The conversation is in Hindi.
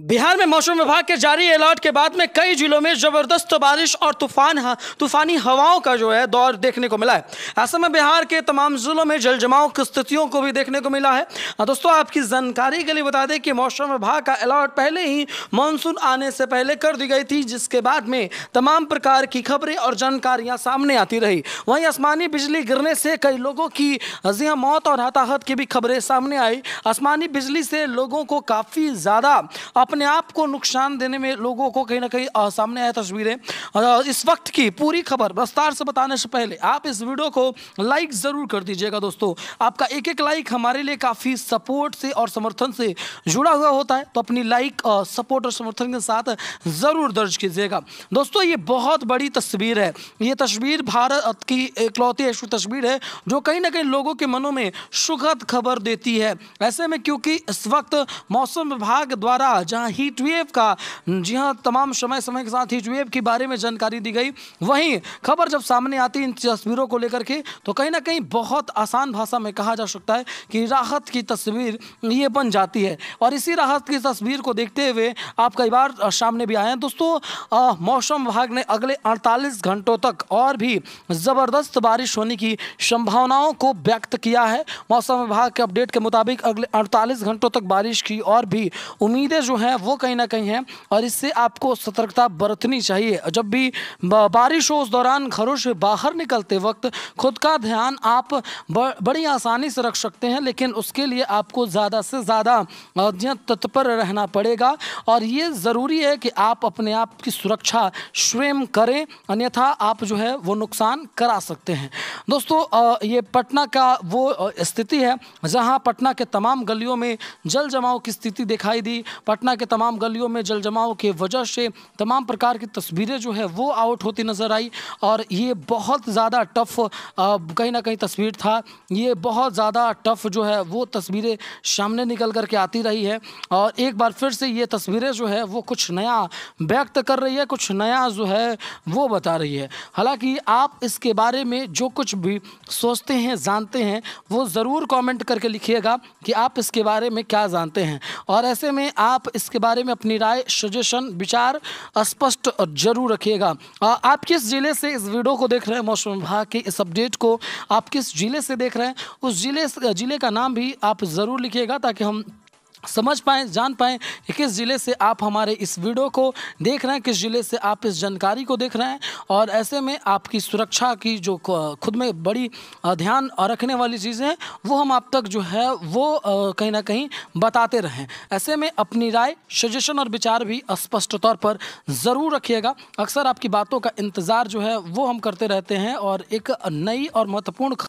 बिहार में मौसम विभाग के जारी अलर्ट के बाद में कई जिलों में जबरदस्त बारिश और तूफान तूफानी हवाओं का जो है दौर देखने को मिला है ऐसे में बिहार के तमाम जिलों में जल जमाव की स्थितियों को भी देखने को मिला है हाँ, दोस्तों आपकी जानकारी के लिए बता दें कि मौसम विभाग का अलर्ट पहले ही मानसून आने से पहले कर दी गई थी जिसके बाद में तमाम प्रकार की खबरें और जानकारियाँ सामने आती रही वहीं आसमानी बिजली गिरने से कई लोगों की जी मौत और हताहत की भी खबरें सामने आई आसमानी बिजली से लोगों को काफ़ी ज़्यादा अपने आप को नुकसान देने में लोगों को कहीं ना कहीं सामने आया तस्वीरें इस वक्त की पूरी खबर विस्तार से बताने से पहले आप इस वीडियो को लाइक ज़रूर कर दीजिएगा दोस्तों आपका एक एक लाइक हमारे लिए काफ़ी सपोर्ट से और समर्थन से जुड़ा हुआ होता है तो अपनी लाइक सपोर्ट और समर्थन के साथ ज़रूर दर्ज कीजिएगा दोस्तों ये बहुत बड़ी तस्वीर है ये तस्वीर भारत की इकलौती ऐसी तस्वीर है जो कहीं ना कहीं लोगों के मनों में सुखद खबर देती है ऐसे में क्योंकि इस वक्त मौसम विभाग द्वारा जहाँ हीट वेव का जी हाँ तमाम समय समय के साथ हीट वेव के बारे में जानकारी दी गई वहीं खबर जब सामने आती इन तस्वीरों को लेकर के तो कहीं ना कहीं बहुत आसान भाषा में कहा जा सकता है कि राहत की तस्वीर ये बन जाती है और इसी राहत की तस्वीर को देखते हुए आप कई बार सामने भी आए हैं दोस्तों मौसम विभाग ने अगले अड़तालीस घंटों तक और भी ज़बरदस्त बारिश होने की संभावनाओं को व्यक्त किया है मौसम विभाग के अपडेट के मुताबिक अगले अड़तालीस घंटों तक बारिश की और भी उम्मीदें जो है वो कहीं ना कहीं है और इससे आपको सतर्कता बरतनी चाहिए जब भी बारिश हो उस दौरान घरों से बाहर निकलते वक्त खुद का ध्यान आप बड़ी आसानी से रख सकते हैं लेकिन उसके लिए आपको ज़्यादा से ज़्यादा तत्पर रहना पड़ेगा और ये ज़रूरी है कि आप अपने आप की सुरक्षा स्वयं करें अन्यथा आप जो है वो नुकसान करा सकते हैं दोस्तों ये पटना का वो स्थिति है जहाँ पटना के तमाम गलियों में जल जमाव की स्थिति दिखाई दी पटना पटना के तमाम गलियों में जल जमाव की वजह से तमाम प्रकार की तस्वीरें जो है वो आउट होती नज़र आई और ये बहुत ज़्यादा टफ कहीं ना कहीं तस्वीर था ये बहुत ज़्यादा टफ जो है वो तस्वीरें सामने निकल कर के आती रही है और एक बार फिर से ये तस्वीरें जो है वो कुछ नया व्यक्त कर रही है कुछ नया जो है वो बता रही है हालांकि आप इसके बारे में जो कुछ भी सोचते हैं जानते हैं वो ज़रूर कमेंट करके लिखिएगा कि आप इसके बारे में क्या जानते हैं और ऐसे में आप इसके बारे में अपनी राय सजेशन विचार स्पष्ट जरूर रखिएगा आप किस ज़िले से इस वीडियो को देख रहे हैं मौसम विभाग के इस अपडेट को आप किस ज़िले से देख रहे हैं उस ज़िले ज़िले का नाम भी आप ज़रूर लिखिएगा ताकि हम समझ पाएँ जान पाएँ कि किस ज़िले से आप हमारे इस वीडियो को देख रहे हैं किस ज़िले से आप इस जानकारी को देख रहे हैं और ऐसे में आपकी सुरक्षा की जो खुद में बड़ी ध्यान रखने वाली चीज़ें हैं वो हम आप तक जो है वो कहीं ना कहीं बताते रहें ऐसे में अपनी राय सजेशन और विचार भी स्पष्ट तौर पर ज़रूर रखिएगा अक्सर आपकी बातों का इंतज़ार जो है वो हम करते रहते हैं और एक नई और महत्वपूर्ण